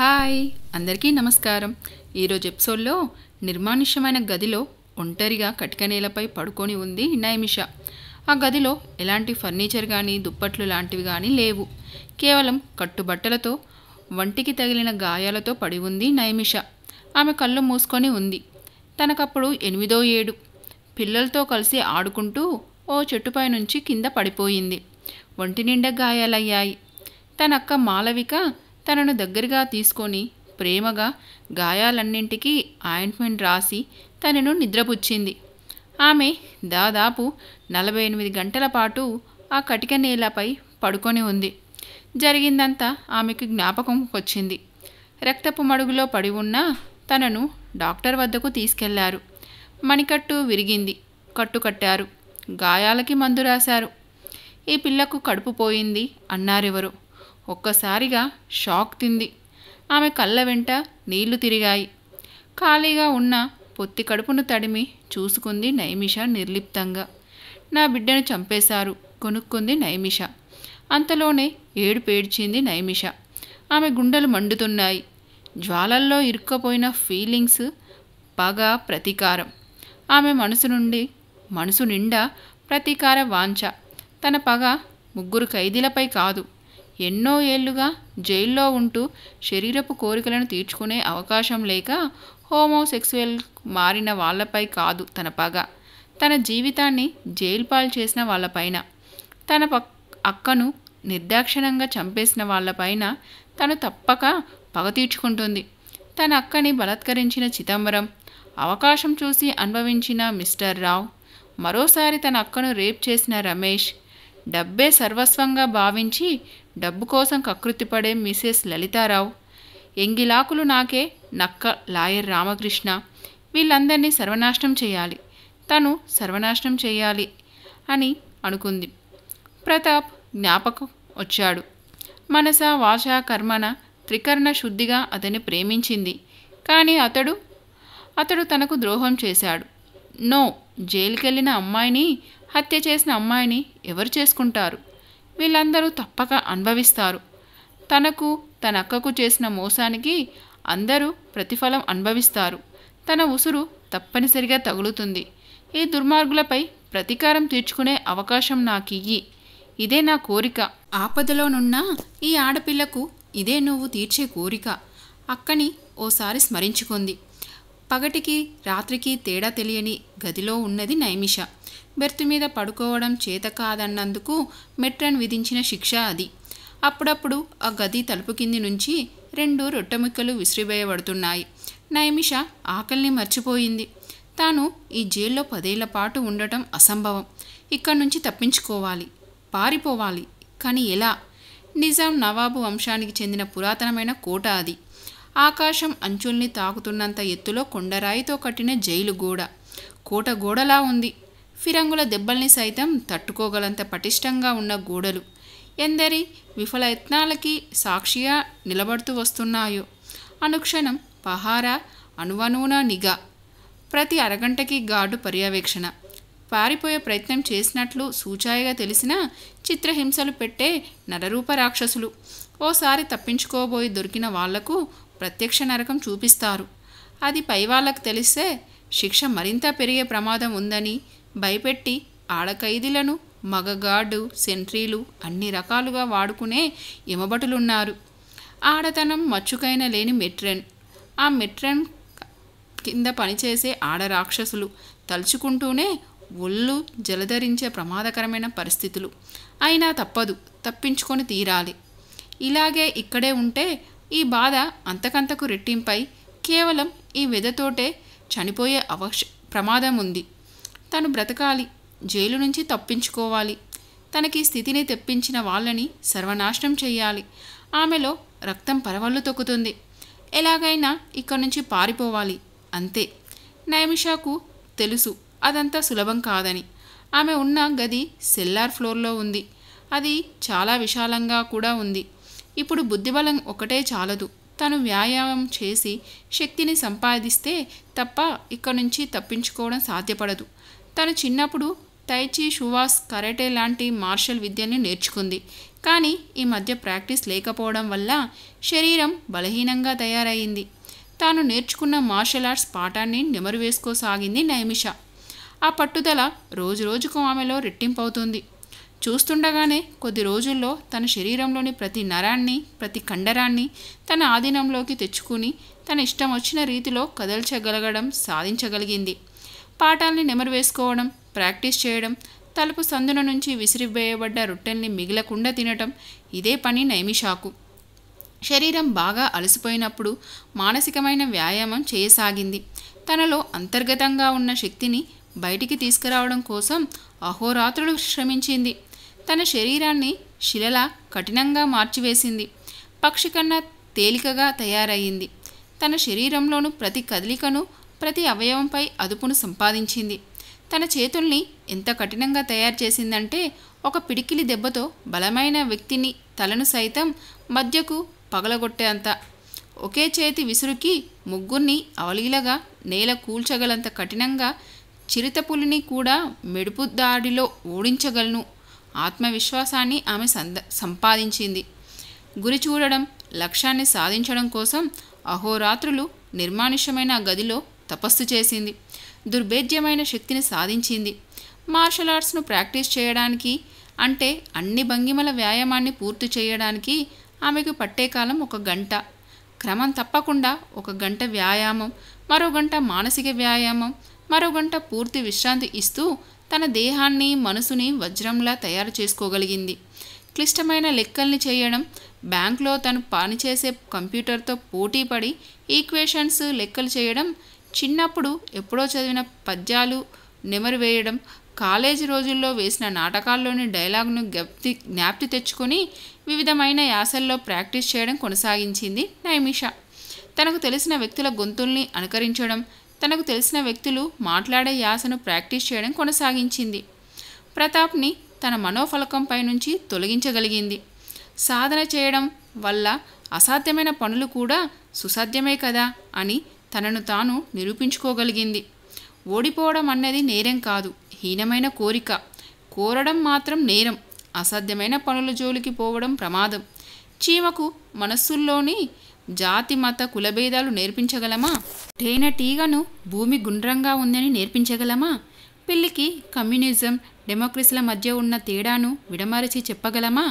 hi అందరికీ నమస్కారం ఈరోజు ఎపిసోడ్లో నిర్మానుష్యమైన గదిలో ఒంటరిగా కటిక నేలపై పడుకొని ఉంది నైమిష ఆ గదిలో ఎలాంటి ఫర్నిచర్ కానీ దుప్పట్లు లాంటివి కానీ లేవు కేవలం కట్టుబట్టలతో వంటికి తగిలిన గాయాలతో పడి ఉంది నైమిష ఆమె కళ్ళు మూసుకొని ఉంది తనకప్పుడు ఎనిమిదో ఏడు పిల్లలతో కలిసి ఆడుకుంటూ ఓ చెట్టుపై నుంచి కింద పడిపోయింది ఒంటి నిండా గాయాలయ్యాయి తన అక్క మాలవిక తనను దగ్గరగా తీసుకొని ప్రేమగా గాయాలన్నింటికీ ఆయింట్మెంట్ రాసి తనను నిద్రపుచ్చింది ఆమె దాదాపు నలభై ఎనిమిది గంటల పాటు ఆ కటిక నేలపై పడుకొని ఉంది జరిగిందంతా ఆమెకు జ్ఞాపకం వచ్చింది రక్తపు మడుగులో పడి ఉన్న తనను డాక్టర్ వద్దకు తీసుకెళ్లారు మణికట్టు విరిగింది కట్టు కట్టారు గాయాలకి మందు రాశారు ఈ పిల్లకు కడుపు పోయింది అన్నారెవరు ఒక్కసారిగా షాక్ తింది ఆమె కళ్ళ వెంట నీళ్లు తిరిగాయి ఖాళీగా ఉన్న పొత్తి కడుపును తడిమి చూసుకుంది నైమిష నిర్లిప్తంగా నా బిడ్డను చంపేశారు కొనుక్కుంది నైమిష అంతలోనే ఏడు పేడ్చింది నైమిష ఆమె గుండెలు మండుతున్నాయి జ్వాలల్లో ఇరుక్కపోయిన ఫీలింగ్స్ పగ ప్రతీకారం ఆమె మనసు నుండి మనసు నిండా ప్రతీకార వాంఛ తన పగ ముగ్గురు ఖైదీలపై కాదు ఎన్నో ఏళ్లుగా జైల్లో ఉంటూ శరీరపు కోరికలను తీర్చుకునే అవకాశం లేక హోమోసెక్సువల్ మారిన వాళ్ళపై కాదు తన పగ తన జీవితాన్ని జైలు పాలు చేసిన వాళ్ళపైన తన పక్ అక్కను నిర్దాక్షిణంగా చంపేసిన వాళ్ళపైన తను తప్పక పగ తీర్చుకుంటుంది తన అక్కని బలత్కరించిన చిదంబరం అవకాశం చూసి అనుభవించిన మిస్టర్ రావ్ మరోసారి తన అక్కను రేప్ చేసిన రమేష్ డబ్బే సర్వస్వంగా భావించి డబ్బు కోసం పడే మిసెస్ లలితారావు ఎంగిలాకులు నాకే నక్క లాయర్ రామకృష్ణ వీళ్ళందరినీ సర్వనాశనం చేయాలి తను సర్వనాశనం చేయాలి అని అనుకుంది ప్రతాప్ జ్ఞాపకం వచ్చాడు మనస వాచ కర్మన త్రికరణ శుద్ధిగా అతన్ని ప్రేమించింది కానీ అతడు అతడు తనకు ద్రోహం చేశాడు నో జైలుకెళ్ళిన అమ్మాయిని హత్య చేసిన అమ్మాయిని ఎవరు చేసుకుంటారు వీళ్ళందరూ తప్పక అనుభవిస్తారు తనకు తన అక్కకు చేసిన మోసానికి అందరూ ప్రతిఫలం అనుభవిస్తారు తన ఉసురు తప్పనిసరిగా తగులుతుంది ఈ దుర్మార్గులపై ప్రతీకారం తీర్చుకునే అవకాశం నాకియ్యి ఇదే నా కోరిక ఆపదలోనున్న ఈ ఆడపిల్లకు ఇదే నువ్వు తీర్చే కోరిక అక్కని ఓసారి స్మరించుకుంది పగటికి రాత్రికి తేడా తెలియని గదిలో ఉన్నది నైమిష బెర్త్ మీద పడుకోవడం చేత కాదన్నందుకు మెట్రన్ విధించిన శిక్ష అది అప్పుడప్పుడు ఆ గది తలుపు కింది నుంచి రెండు రొట్టెముక్కలు విసిరివేయబడుతున్నాయి నైమిష ఆకలిని మర్చిపోయింది తాను ఈ జైల్లో పదేళ్ల పాటు ఉండటం అసంభవం ఇక్కడి నుంచి తప్పించుకోవాలి పారిపోవాలి కానీ ఎలా నిజాం నవాబు వంశానికి చెందిన పురాతనమైన కోట అది ఆకాశం అంచుల్ని తాకుతున్నంత ఎత్తులో కొండరాయితో కట్టిన జైలు గోడ కోట గోడలా ఉంది ఫిరంగుల దెబ్బల్ని సైతం తట్టుకోగలంత పటిష్టంగా ఉన్న గోడలు ఎందరి విఫలయత్నాలకి సాక్షిగా నిలబడుతూ వస్తున్నాయో అనుక్షణం పహారా అనువనూన నిఘా ప్రతి అరగంటకి గాడు పర్యవేక్షణ పారిపోయే ప్రయత్నం చేసినట్లు సూచాయిగా తెలిసిన చిత్రహింసలు పెట్టే నరరూప రాక్షసులు ఓసారి తప్పించుకోబోయి దొరికిన వాళ్లకు ప్రత్యక్ష నరకం చూపిస్తారు అది పైవాళ్లకు తెలిస్తే శిక్ష మరింత పెరిగే ప్రమాదం ఉందని భయపెట్టి ఆడఖైదీలను మగ గార్డు సెంట్రీలు అన్ని రకాలుగా వాడుకునే ఇమబటులున్నారు ఆడతనం మచ్చుకైన లేని మెట్రెన్ ఆ మెట్రెన్ కింద పనిచేసే ఆడ రాక్షసులు తలుచుకుంటూనే ఒళ్ళు జలధరించే ప్రమాదకరమైన పరిస్థితులు అయినా తప్పదు తప్పించుకొని తీరాలి ఇలాగే ఇక్కడే ఉంటే ఈ బాధ అంతకంతకు రెట్టింపై కేవలం ఈ వెదతోటే చనిపోయే అవక్ష ప్రమాదం ఉంది తను బ్రతకాలి జైలు నుంచి తప్పించుకోవాలి తనకి స్థితిని తెప్పించిన వాళ్ళని సర్వనాశనం చేయాలి ఆమెలో రక్తం పరవళ్ళు తొక్కుతుంది ఎలాగైనా ఇక్కడి నుంచి పారిపోవాలి అంతే నైమిషాకు తెలుసు అదంతా సులభం కాదని ఆమె ఉన్న గది సెల్లార్ ఫ్లోర్లో ఉంది అది చాలా విశాలంగా కూడా ఉంది ఇప్పుడు బుద్ధిబలం ఒకటే చాలదు తను వ్యాయామం చేసి శక్తిని సంపాదిస్తే తప్ప ఇక్కడి నుంచి తప్పించుకోవడం సాధ్యపడదు తను చిన్నప్పుడు తైచి షువాస్ కరేటే లాంటి మార్షల్ విద్యని నేర్చుకుంది కానీ ఈ మధ్య ప్రాక్టీస్ లేకపోవడం వల్ల శరీరం బలహీనంగా తయారైంది తాను నేర్చుకున్న మార్షల్ ఆర్ట్స్ పాఠాన్ని నెమరు వేసుకోసాగింది నైమిష ఆ పట్టుదల రోజురోజుకు ఆమెలో రెట్టింపవుతుంది చూస్తుండగానే కొద్ది రోజుల్లో తన శరీరంలోని ప్రతి నరాన్ని ప్రతి కండరాన్ని తన ఆధీనంలోకి తెచ్చుకుని తన ఇష్టం వచ్చిన రీతిలో కదల్చగలగడం సాధించగలిగింది పాఠాల్ని నెమరు వేసుకోవడం ప్రాక్టీస్ చేయడం తలుపు సందున నుంచి విసిరివేయబడ్డ రొట్టెల్ని మిగిలకుండా తినటం ఇదే పని నైమిషాకు శరీరం బాగా అలసిపోయినప్పుడు మానసికమైన వ్యాయామం చేయసాగింది తనలో అంతర్గతంగా ఉన్న శక్తిని బయటికి తీసుకురావడం కోసం అహోరాత్రులు శ్రమించింది తన శరీరాన్ని శిలలా కఠినంగా మార్చివేసింది పక్షి కన్నా తేలికగా తయారయ్యింది తన శరీరంలోను ప్రతి కదలికను ప్రతి అవయవంపై అదుపును సంపాదించింది తన చేతుల్ని ఎంత కఠినంగా తయారు చేసిందంటే ఒక పిడికిలి దెబ్బతో బలమైన వ్యక్తిని తలను సైతం మధ్యకు పగలగొట్టేంత ఒకే చేతి విసురుకి ముగ్గురిని అవలీలగా నేల కూల్చగలంత కఠినంగా చిరుతపులిని కూడా మెడుపు దాడిలో ఓడించగలను ఆత్మవిశ్వాసాన్ని ఆమె సంపాదించింది గురి చూడడం లక్ష్యాన్ని సాధించడం కోసం అహోరాత్రులు నిర్మానుష్యమైన గదిలో తపస్సు చేసింది దుర్భేద్యమైన శక్తిని సాధించింది మార్షల్ ఆర్ట్స్ను ప్రాక్టీస్ చేయడానికి అంటే అన్ని భంగిమల వ్యాయామాన్ని పూర్తి చేయడానికి ఆమెకు పట్టే కాలం ఒక గంట క్రమం తప్పకుండా ఒక గంట వ్యాయామం మరో గంట మానసిక వ్యాయామం మరో గంట పూర్తి విశ్రాంతి ఇస్తూ తన దేహాన్ని మనసుని వజ్రంలా తయారు చేసుకోగలిగింది క్లిష్టమైన లెక్కల్ని చేయడం బ్యాంక్లో తను పనిచేసే కంప్యూటర్తో పోటీపడి ఈక్వేషన్స్ లెక్కలు చేయడం చిన్నప్పుడు ఎప్పుడో చదివిన పద్యాలు నెమరు వేయడం కాలేజీ రోజుల్లో వేసిన నాటకాల్లోని డైలాగ్ను జ్ఞప్తి జ్ఞాప్తి తెచ్చుకొని వివిధమైన యాసల్లో ప్రాక్టీస్ చేయడం కొనసాగించింది నైమిష తనకు తెలిసిన వ్యక్తుల గొంతుల్ని అనుకరించడం తనకు తెలిసిన వ్యక్తులు మాట్లాడే యాసను ప్రాక్టీస్ చేయడం కొనసాగించింది ప్రతాప్ని తన మనోఫలకంపై నుంచి తొలగించగలిగింది సాధన చేయడం వల్ల అసాధ్యమైన పనులు కూడా సుసాధ్యమే కదా అని తనను తాను నిరూపించుకోగలిగింది ఓడిపోవడం అన్నది నేరం కాదు హీనమైన కోరిక కోరడం మాత్రం నేరం అసాధ్యమైన పనుల జోలికి పోవడం ప్రమాదం చీమకు మనస్సుల్లోని జాతి మత కులభేదాలు నేర్పించగలమా టేన టీగను భూమి గుండ్రంగా ఉందని నేర్పించగలమా పిల్లికి కమ్యూనిజం డెమోక్రసీల మధ్య ఉన్న తేడాను విడమరచి చెప్పగలమా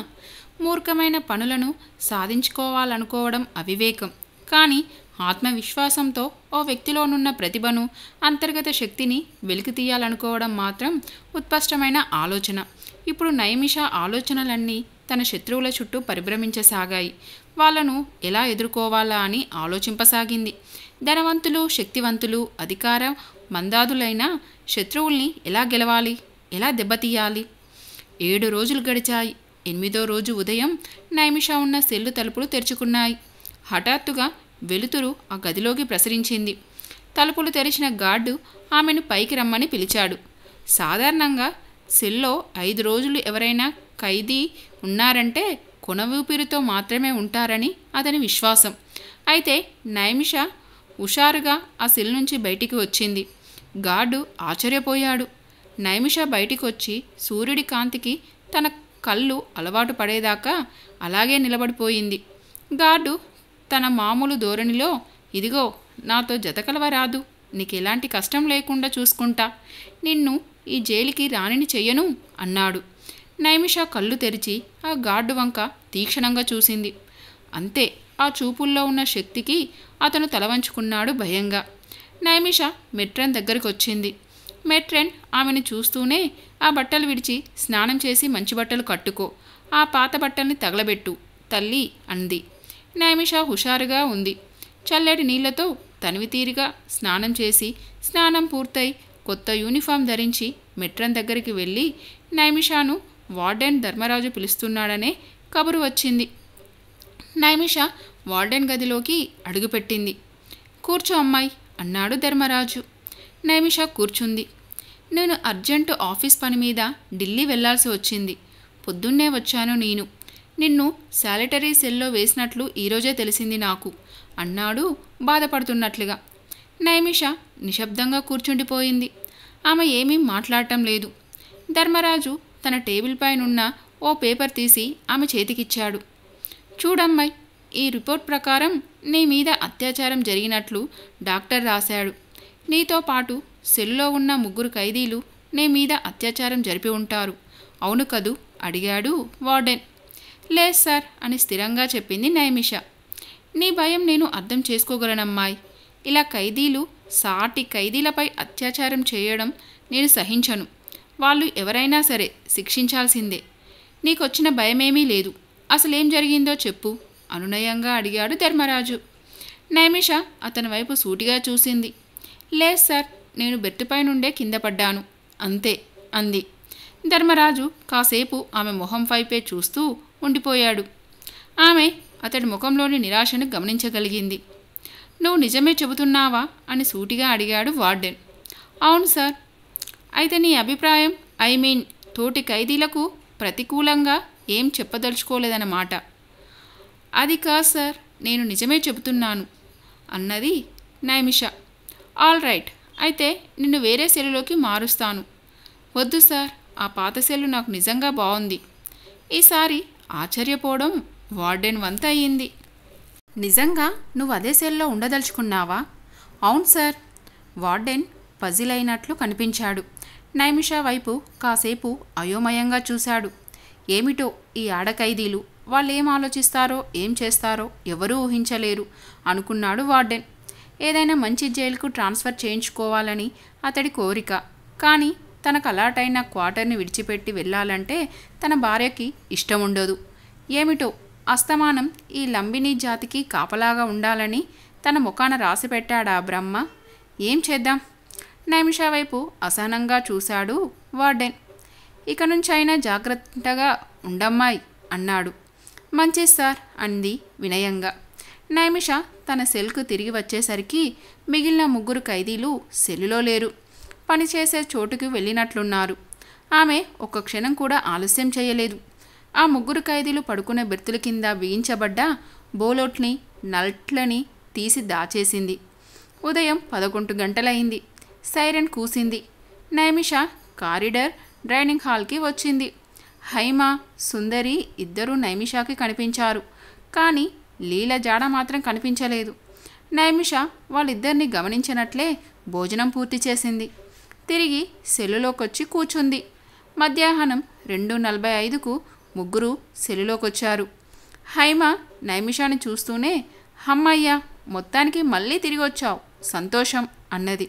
మూర్ఖమైన పనులను సాధించుకోవాలనుకోవడం అవివేకం కానీ ఆత్మవిశ్వాసంతో ఓ వ్యక్తిలోనున్న ప్రతిభను అంతర్గత శక్తిని వెలికి తీయాలనుకోవడం మాత్రం ఉత్పష్టమైన ఆలోచన ఇప్పుడు నయమిష ఆలోచనలన్నీ తన శత్రువుల చుట్టూ పరిభ్రమించసాగాయి వాళ్ళను ఎలా ఎదుర్కోవాలా అని ఆలోచింపసాగింది ధనవంతులు శక్తివంతులు అధికార మందాదులైన శత్రువుల్ని ఎలా గెలవాలి ఎలా దెబ్బతీయాలి ఏడు రోజులు గడిచాయి ఎనిమిదో రోజు ఉదయం నైమిష ఉన్న సెల్లు తలుపులు తెరుచుకున్నాయి హఠాత్తుగా వెలుతురు ఆ గదిలోకి ప్రసరించింది తలుపులు తెరిచిన గార్డు ఆమెను పైకి రమ్మని పిలిచాడు సాధారణంగా సెల్లో ఐదు రోజులు ఎవరైనా ఖైదీ ఉన్నారంటే కొనవూపిరితో మాత్రమే ఉంటారని అతని విశ్వాసం అయితే నైమిష హుషారుగా ఆ సిల్ నుంచి బయటికి వచ్చింది గార్డు ఆశ్చర్యపోయాడు నైమిష వచ్చి సూర్యుడి కాంతికి తన కళ్ళు అలవాటు పడేదాకా అలాగే నిలబడిపోయింది గార్డు తన మామూలు ధోరణిలో ఇదిగో నాతో రాదు నీకు ఎలాంటి కష్టం లేకుండా చూసుకుంటా నిన్ను ఈ జైలుకి రాణిని చెయ్యను అన్నాడు నైమిష కళ్ళు తెరిచి ఆ గార్డు వంక తీక్షణంగా చూసింది అంతే ఆ చూపుల్లో ఉన్న శక్తికి అతను తలవంచుకున్నాడు భయంగా నైమిష మెట్రెన్ దగ్గరికి వచ్చింది మెట్రెన్ ఆమెను చూస్తూనే ఆ బట్టలు విడిచి స్నానం చేసి మంచి బట్టలు కట్టుకో ఆ పాత బట్టల్ని తగలబెట్టు తల్లి అంది నైమిష హుషారుగా ఉంది చల్లటి నీళ్లతో తనివితీరిగా స్నానం చేసి స్నానం పూర్తయి కొత్త యూనిఫామ్ ధరించి మెట్రన్ దగ్గరికి వెళ్ళి నైమిషాను వార్డెన్ ధర్మరాజు పిలుస్తున్నాడనే కబురు వచ్చింది నైమిష వార్డెన్ గదిలోకి అడుగుపెట్టింది కూర్చో అమ్మాయి అన్నాడు ధర్మరాజు నైమిష కూర్చుంది నేను అర్జెంటు ఆఫీస్ పని మీద ఢిల్లీ వెళ్లాల్సి వచ్చింది పొద్దున్నే వచ్చాను నేను నిన్ను శాలిటరీ సెల్లో వేసినట్లు ఈరోజే తెలిసింది నాకు అన్నాడు బాధపడుతున్నట్లుగా నైమిష నిశ్శబ్దంగా కూర్చుండిపోయింది ఆమె ఏమీ మాట్లాడటం లేదు ధర్మరాజు తన టేబుల్ పైనున్న ఓ పేపర్ తీసి ఆమె చేతికిచ్చాడు చూడమ్మాయి ఈ రిపోర్ట్ ప్రకారం నీ మీద అత్యాచారం జరిగినట్లు డాక్టర్ రాశాడు నీతో పాటు సెల్లో ఉన్న ముగ్గురు ఖైదీలు నీ మీద అత్యాచారం జరిపి ఉంటారు అవును కదూ అడిగాడు వార్డెన్ లే సార్ అని స్థిరంగా చెప్పింది నైమిష నీ భయం నేను అర్థం చేసుకోగలనమ్మాయి ఇలా ఖైదీలు సాటి ఖైదీలపై అత్యాచారం చేయడం నేను సహించను వాళ్ళు ఎవరైనా సరే శిక్షించాల్సిందే నీకొచ్చిన భయమేమీ లేదు అసలేం జరిగిందో చెప్పు అనునయంగా అడిగాడు ధర్మరాజు నైమిష అతని వైపు సూటిగా చూసింది లేదు సార్ నేను బెట్టుపై నుండే కింద పడ్డాను అంతే అంది ధర్మరాజు కాసేపు ఆమె మొహం వైపే చూస్తూ ఉండిపోయాడు ఆమె అతడి ముఖంలోని నిరాశను గమనించగలిగింది నువ్వు నిజమే చెబుతున్నావా అని సూటిగా అడిగాడు వార్డెన్ అవును సార్ అయితే నీ అభిప్రాయం ఐ మీన్ తోటి ఖైదీలకు ప్రతికూలంగా ఏం చెప్పదలుచుకోలేదన్నమాట అది కాదు సార్ నేను నిజమే చెబుతున్నాను అన్నది నైమిష ఆల్ రైట్ అయితే నిన్ను వేరే సెల్లులోకి మారుస్తాను వద్దు సార్ ఆ పాత సెల్లు నాకు నిజంగా బాగుంది ఈసారి ఆశ్చర్యపోవడం వార్డెన్ వంత అయ్యింది నిజంగా నువ్వు అదే సెల్లో ఉండదలుచుకున్నావా అవును సార్ వార్డెన్ పజిల్ అయినట్లు కనిపించాడు నైమిష వైపు కాసేపు అయోమయంగా చూశాడు ఏమిటో ఈ ఆడఖైదీలు వాళ్ళేం ఆలోచిస్తారో ఏం చేస్తారో ఎవరూ ఊహించలేరు అనుకున్నాడు వార్డెన్ ఏదైనా మంచి జైలుకు ట్రాన్స్ఫర్ చేయించుకోవాలని అతడి కోరిక కానీ తనకు అలాటైన క్వార్టర్ని విడిచిపెట్టి వెళ్ళాలంటే తన భార్యకి ఇష్టం ఉండదు ఏమిటో అస్తమానం ఈ లంబిని జాతికి కాపలాగా ఉండాలని తన ముఖాన రాసిపెట్టాడా బ్రహ్మ ఏం చేద్దాం నైమిష వైపు అసహనంగా చూశాడు వార్డెన్ ఇక నుంచి అయినా జాగ్రత్తగా ఉండమ్మాయి అన్నాడు మంచి సార్ అంది వినయంగా నైమిష తన సెల్కు తిరిగి వచ్చేసరికి మిగిలిన ముగ్గురు ఖైదీలు సెల్లులో లేరు పనిచేసే చోటుకి వెళ్ళినట్లున్నారు ఆమె ఒక్క క్షణం కూడా ఆలస్యం చేయలేదు ఆ ముగ్గురు ఖైదీలు పడుకునే బెర్తుల కింద వేయించబడ్డ బోలోట్ని నల్ట్లని తీసి దాచేసింది ఉదయం పదకొండు గంటలైంది సైరన్ కూసింది నైమిష కారిడర్ డైనింగ్ హాల్కి వచ్చింది హైమ సుందరి ఇద్దరూ నైమిషాకి కనిపించారు కానీ లీల జాడ మాత్రం కనిపించలేదు నైమిష వాళ్ళిద్దరిని గమనించినట్లే భోజనం పూర్తి చేసింది తిరిగి వచ్చి కూర్చుంది మధ్యాహ్నం రెండు నలభై ఐదుకు ముగ్గురు వచ్చారు హైమ నైమిషాని చూస్తూనే హమ్మయ్య మొత్తానికి మళ్ళీ తిరిగి వచ్చావు సంతోషం అన్నది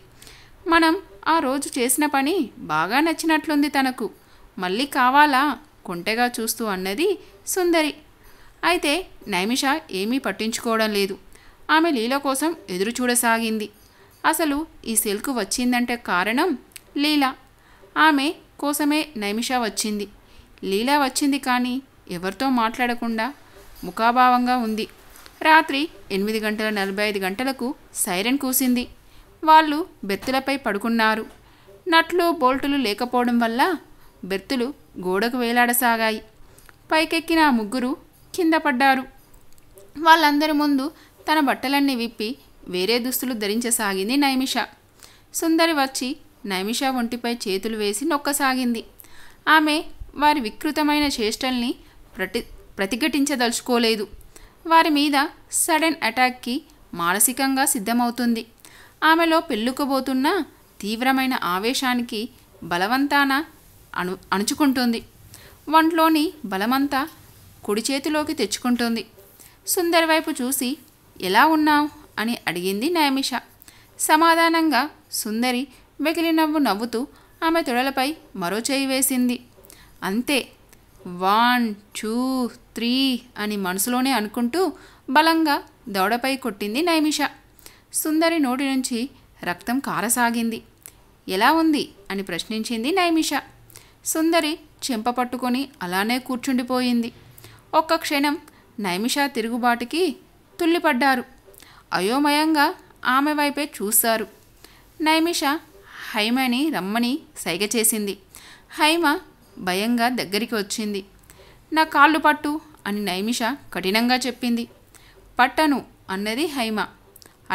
మనం ఆ రోజు చేసిన పని బాగా నచ్చినట్లుంది తనకు మళ్ళీ కావాలా కొంటెగా చూస్తూ అన్నది సుందరి అయితే నైమిష ఏమీ పట్టించుకోవడం లేదు ఆమె లీల కోసం ఎదురు చూడసాగింది అసలు ఈ సిల్క్ వచ్చిందంటే కారణం లీల ఆమె కోసమే నైమిష వచ్చింది లీల వచ్చింది కానీ ఎవరితో మాట్లాడకుండా ముఖాభావంగా ఉంది రాత్రి ఎనిమిది గంటల నలభై ఐదు గంటలకు సైరన్ కూసింది వాళ్ళు బెత్తులపై పడుకున్నారు నట్లు బోల్టులు లేకపోవడం వల్ల బెత్తులు గోడకు వేలాడసాగాయి పైకెక్కిన ఆ ముగ్గురు కింద పడ్డారు వాళ్ళందరి ముందు తన బట్టలన్నీ విప్పి వేరే దుస్తులు ధరించసాగింది నైమిష సుందరి వచ్చి నైమిష ఒంటిపై చేతులు వేసి నొక్కసాగింది ఆమె వారి వికృతమైన చేష్టల్ని ప్రతి ప్రతిఘటించదలుచుకోలేదు వారి మీద సడన్ అటాక్కి మానసికంగా సిద్ధమవుతుంది ఆమెలో పెళ్ళుకోబోతున్న తీవ్రమైన ఆవేశానికి బలవంతాన అణు అణుచుకుంటుంది వంట్లోని బలమంతా కుడి చేతిలోకి తెచ్చుకుంటుంది సుందరి వైపు చూసి ఎలా ఉన్నావు అని అడిగింది నయమిష సమాధానంగా సుందరి వెకిలి నవ్వుతూ ఆమె తొడలపై మరో చేయి వేసింది అంతే వన్ టూ త్రీ అని మనసులోనే అనుకుంటూ బలంగా దౌడపై కొట్టింది నైమిష సుందరి నోటి నుంచి రక్తం కారసాగింది ఎలా ఉంది అని ప్రశ్నించింది నైమిష సుందరి చెంప పట్టుకొని అలానే కూర్చుండిపోయింది ఒక్క క్షణం నైమిష తిరుగుబాటుకి తుల్లిపడ్డారు అయోమయంగా ఆమె వైపే చూశారు నైమిష హైమని రమ్మని సైగ చేసింది హైమ భయంగా దగ్గరికి వచ్చింది నా కాళ్ళు పట్టు అని నైమిష కఠినంగా చెప్పింది పట్టను అన్నది హైమ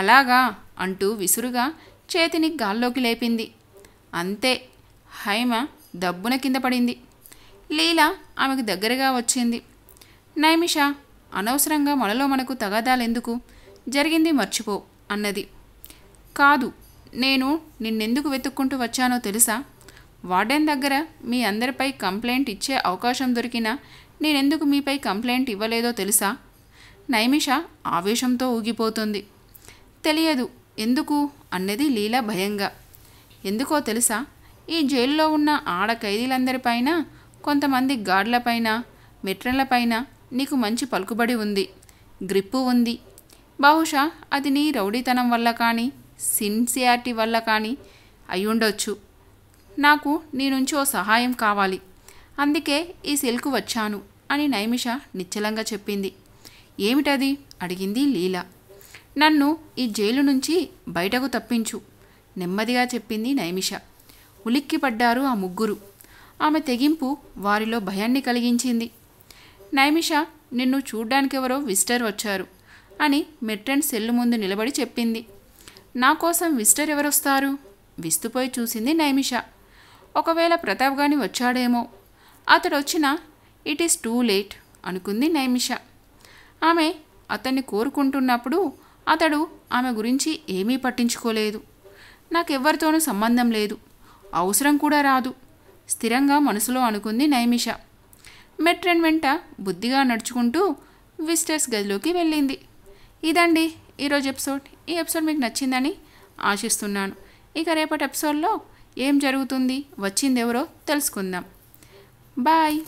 అలాగా అంటూ విసురుగా చేతిని గాల్లోకి లేపింది అంతే హైమ దబ్బున కింద పడింది లీల ఆమెకు దగ్గరగా వచ్చింది నైమిష అనవసరంగా మనలో మనకు తగాదాలెందుకు జరిగింది మర్చిపో అన్నది కాదు నేను నిన్నెందుకు వెతుక్కుంటూ వచ్చానో తెలుసా వార్డెన్ దగ్గర మీ అందరిపై కంప్లైంట్ ఇచ్చే అవకాశం దొరికినా నేనెందుకు మీపై కంప్లైంట్ ఇవ్వలేదో తెలుసా నైమిష ఆవేశంతో ఊగిపోతుంది తెలియదు ఎందుకు అన్నది లీలా భయంగా ఎందుకో తెలుసా ఈ జైల్లో ఉన్న ఆడ ఖైదీలందరిపైన కొంతమంది గాడ్లపైన మెట్రన్లపైన నీకు మంచి పలుకుబడి ఉంది గ్రిప్పు ఉంది బహుశా అది నీ రౌడీతనం వల్ల కానీ సిన్సియారిటీ వల్ల కానీ అయ్యుండొచ్చు నాకు నీ నుంచి ఓ సహాయం కావాలి అందుకే ఈ సెల్కు వచ్చాను అని నైమిష నిశ్చలంగా చెప్పింది ఏమిటది అడిగింది లీలా నన్ను ఈ జైలు నుంచి బయటకు తప్పించు నెమ్మదిగా చెప్పింది నైమిష ఉలిక్కిపడ్డారు ఆ ముగ్గురు ఆమె తెగింపు వారిలో భయాన్ని కలిగించింది నైమిష నిన్ను చూడ్డానికెవరో విజిటర్ వచ్చారు అని మెట్రన్ సెల్లు ముందు నిలబడి చెప్పింది నా కోసం విజిటర్ ఎవరొస్తారు విస్తుపోయి చూసింది నైమిష ఒకవేళ ప్రతాప్ గాని వచ్చాడేమో అతడు వచ్చిన ఇట్ ఈస్ టూ లేట్ అనుకుంది నైమిష ఆమె అతన్ని కోరుకుంటున్నప్పుడు అతడు ఆమె గురించి ఏమీ పట్టించుకోలేదు నాకెవ్వరితోనూ సంబంధం లేదు అవసరం కూడా రాదు స్థిరంగా మనసులో అనుకుంది నైమిష మెట్రెన్ వెంట బుద్ధిగా నడుచుకుంటూ విజిటర్స్ గదిలోకి వెళ్ళింది ఇదండి ఈరోజు ఎపిసోడ్ ఈ ఎపిసోడ్ మీకు నచ్చిందని ఆశిస్తున్నాను ఇక రేపటి ఎపిసోడ్లో ఏం జరుగుతుంది వచ్చిందెవరో తెలుసుకుందాం బాయ్